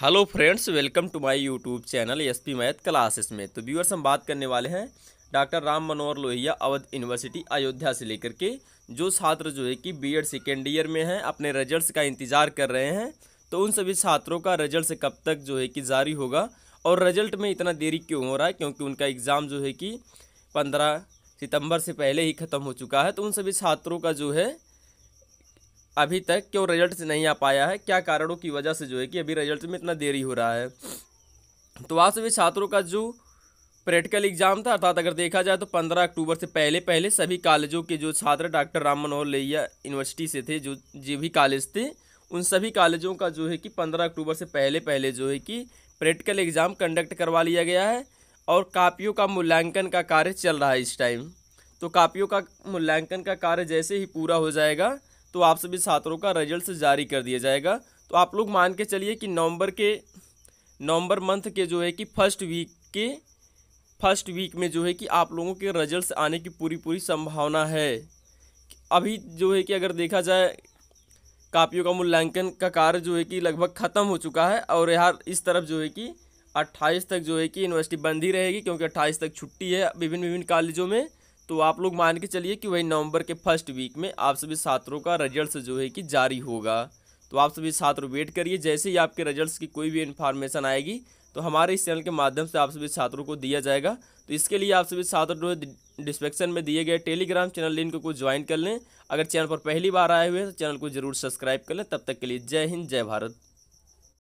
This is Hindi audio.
hello friends welcome to my YouTube channel S P math classes में तो व्यूअर्स हम बात करने वाले हैं डॉक्टर राम मनोहर लोहिया अवध यूनिवर्सिटी अयोध्या से लेकर के जो छात्र जो है कि बीएड सेकेंड ईयर में हैं अपने रिजल्ट्स का इंतज़ार कर रहे हैं तो उन सभी छात्रों का रिजल्ट कब तक जो है कि जारी होगा और रिजल्ट में इतना देरी क्यों हो रहा है क्योंकि उनका एग्ज़ाम जो है कि पंद्रह सितम्बर से पहले ही ख़त्म हो चुका है तो उन सभी छात्रों का जो है अभी तक क्यों रिजल्ट नहीं आ पाया है क्या कारणों की वजह से जो है कि अभी रिजल्ट में इतना देरी हो रहा है तो आज सभी छात्रों का जो प्रैक्टिकल एग्जाम था अर्थात अगर देखा जाए तो पंद्रह अक्टूबर से पहले पहले सभी कॉलेजों के जो छात्र डॉक्टर राम मनोहर लोहिया यूनिवर्सिटी से थे जो जो भी कॉलेज थे उन सभी कॉलेजों का जो है कि पंद्रह अक्टूबर से पहले पहले जो है कि प्रैक्टिकल एग्ज़ाम कंडक्ट करवा लिया गया है और कापियों का मूल्यांकन का कार्य चल रहा है इस टाइम तो कापियों का मूल्यांकन का कार्य जैसे ही पूरा हो जाएगा तो आप सभी छात्रों का रिजल्ट जारी कर दिया जाएगा तो आप लोग मान के चलिए कि नवंबर के नवंबर मंथ के जो है कि फर्स्ट वीक के फर्स्ट वीक में जो है कि आप लोगों के रिजल्ट आने की पूरी पूरी संभावना है अभी जो है कि अगर देखा जाए कापियों का मूल्यांकन का कार्य जो है कि लगभग ख़त्म हो चुका है और यहाँ इस तरफ जो है कि 28 तक जो है कि यूनिवर्सिटी बंद ही रहेगी क्योंकि 28 तक छुट्टी है विभिन्न विभिन्न कॉलेजों में तो आप लोग मान के चलिए कि वही नवंबर के फर्स्ट वीक में आप सभी छात्रों का रिजल्ट जो है कि जारी होगा तो आप सभी छात्र वेट करिए जैसे ही आपके रिजल्ट्स की कोई भी इन्फॉर्मेशन आएगी तो हमारे इस चैनल के माध्यम से आप सभी छात्रों को दिया जाएगा तो इसके लिए आप सभी छात्र जो है डिस्क्रिप्शन में दिए गए टेलीग्राम चैनल लिंक को ज्वाइन कर लें अगर चैनल पर पहली बार आए हुए हैं तो चैनल को जरूर सब्सक्राइब कर लें तब तक के लिए जय हिंद जय भारत